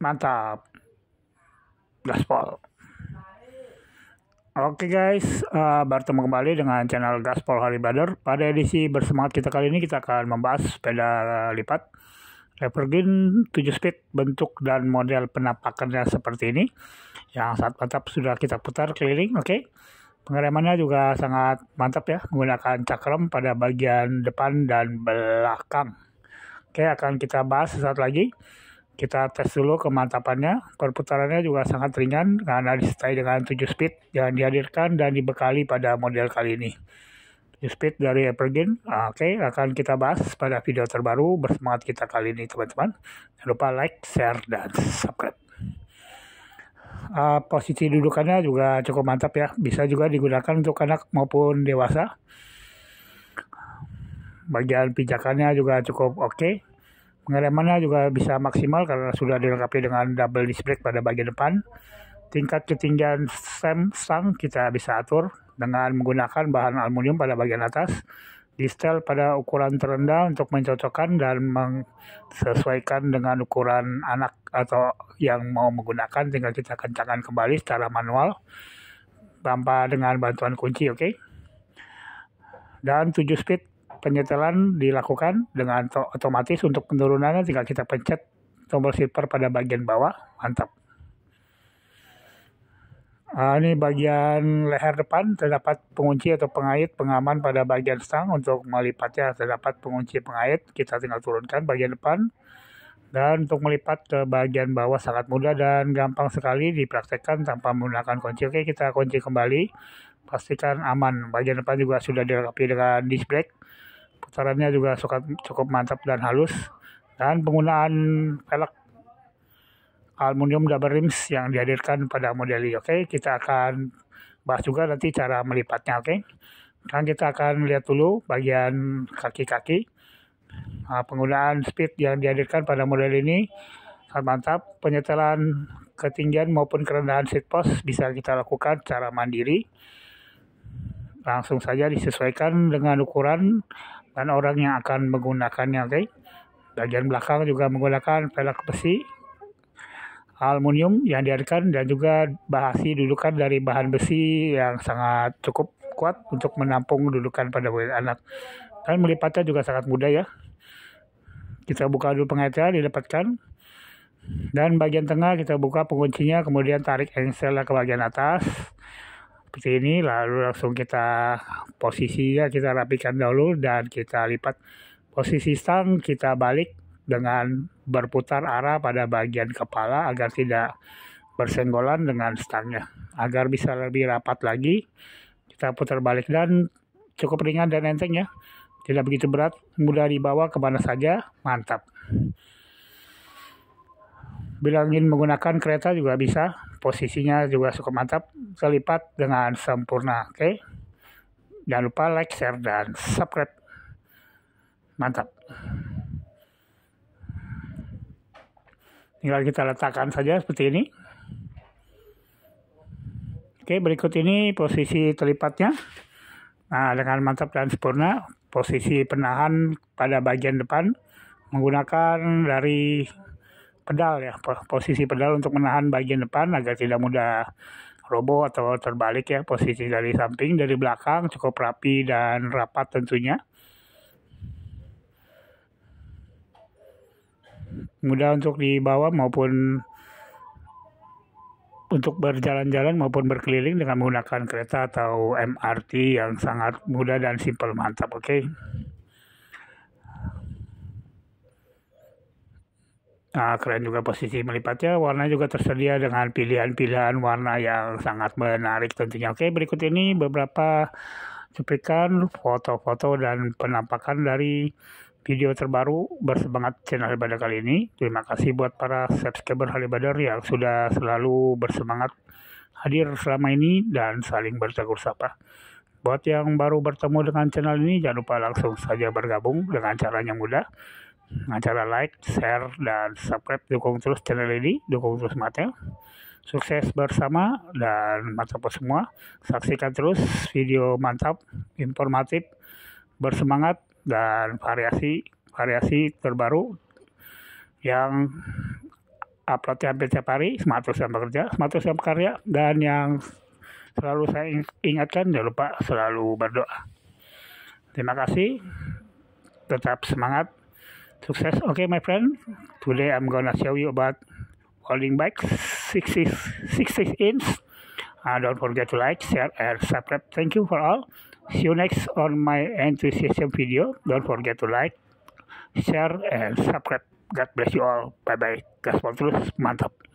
mantap gaspol Oke okay guys, uh, bertemu kembali dengan channel Gaspol Hari Brother. Pada edisi bersemangat kita kali ini kita akan membahas sepeda lipat Evergreen 7 speed bentuk dan model penampakannya seperti ini. Yang saat mantap sudah kita putar keliling, oke. Okay? Pengeremannya juga sangat mantap ya, menggunakan cakram pada bagian depan dan belakang. Oke, okay, akan kita bahas sesaat lagi kita tes dulu kemantapannya. Perputarannya juga sangat ringan karena disertai dengan 7 speed yang dihadirkan dan dibekali pada model kali ini. 7 speed dari Evergreen, oke okay, akan kita bahas pada video terbaru bersemangat kita kali ini teman-teman. Jangan lupa like, share, dan subscribe. Uh, posisi dudukannya juga cukup mantap ya, bisa juga digunakan untuk anak maupun dewasa. Bagian pijakannya juga cukup oke. Okay Pengeremannya juga bisa maksimal karena sudah dilengkapi dengan double disc brake pada bagian depan. Tingkat ketinggian stem stang kita bisa atur dengan menggunakan bahan aluminium pada bagian atas. Distel pada ukuran terendah untuk mencocokkan dan menyesuaikan dengan ukuran anak atau yang mau menggunakan tinggal kita kencangkan kembali secara manual tanpa dengan bantuan kunci oke okay? dan 7 speed penyetelan dilakukan dengan otomatis untuk penurunannya tinggal kita pencet tombol zipper pada bagian bawah mantap Nah, ini bagian leher depan terdapat pengunci atau pengait pengaman pada bagian stang untuk melipatnya terdapat pengunci pengait kita tinggal turunkan bagian depan dan untuk melipat ke bagian bawah sangat mudah dan gampang sekali dipraktekkan tanpa menggunakan kunci. Oke kita kunci kembali pastikan aman bagian depan juga sudah dilengkapi dengan disc brake putarannya juga cukup cukup mantap dan halus dan penggunaan velg aluminium double rims yang dihadirkan pada model ini. Oke, kita akan bahas juga nanti cara melipatnya. Oke, okay? sekarang kita akan lihat dulu bagian kaki-kaki. Nah, penggunaan speed yang dihadirkan pada model ini sangat mantap. Penyetelan ketinggian maupun kerendahan seat post bisa kita lakukan secara mandiri. Langsung saja disesuaikan dengan ukuran dan orang yang akan menggunakannya oke okay? bagian belakang juga menggunakan velg besi aluminium yang dihadirkan dan juga bahasi dudukan dari bahan besi yang sangat cukup kuat untuk menampung dudukan pada kulit anak dan melipatnya juga sangat mudah ya kita buka dulu pengaitnya didapatkan. dan bagian tengah kita buka penguncinya kemudian tarik engselnya ke bagian atas seperti ini lalu langsung kita posisi ya kita rapikan dahulu dan kita lipat posisi stang kita balik dengan berputar arah pada bagian kepala agar tidak bersenggolan dengan stangnya agar bisa lebih rapat lagi kita putar balik dan cukup ringan dan enteng ya tidak begitu berat mudah dibawa kemana saja mantap bila ingin menggunakan kereta juga bisa posisinya juga cukup mantap kelipat dengan sempurna oke okay? jangan lupa like share dan subscribe mantap tinggal kita letakkan saja seperti ini oke berikut ini posisi terlipatnya, nah dengan mantap dan sempurna posisi penahan pada bagian depan menggunakan dari pedal ya posisi pedal untuk menahan bagian depan agar tidak mudah robo atau terbalik ya posisi dari samping dari belakang cukup rapi dan rapat tentunya mudah untuk dibawa maupun untuk berjalan-jalan maupun berkeliling dengan menggunakan kereta atau MRT yang sangat mudah dan simpel mantap oke okay? Nah, keren juga posisi melipatnya. Warna juga tersedia dengan pilihan-pilihan warna yang sangat menarik tentunya. Oke, berikut ini beberapa cuplikan foto-foto dan penampakan dari video terbaru bersemangat channel Halibadar kali ini. Terima kasih buat para subscriber Halibadar yang sudah selalu bersemangat hadir selama ini dan saling bertegur sapa. Buat yang baru bertemu dengan channel ini, jangan lupa langsung saja bergabung dengan caranya mudah acara like, share, dan subscribe dukung terus channel ini, dukung terus Matel. Sukses bersama dan mantap semua. Saksikan terus video mantap, informatif, bersemangat, dan variasi-variasi terbaru yang upload hampir setiap hari. Semangat terus yang bekerja, semangat terus yang bekerja, dan yang selalu saya ingatkan, jangan lupa selalu berdoa. Terima kasih, tetap semangat, success okay my friend today i'm gonna show you about folding bike 66 66 inch uh, don't forget to like share and subscribe thank you for all see you next on my enthusiasm video don't forget to like share and subscribe god bless you all bye bye gospel truth mantap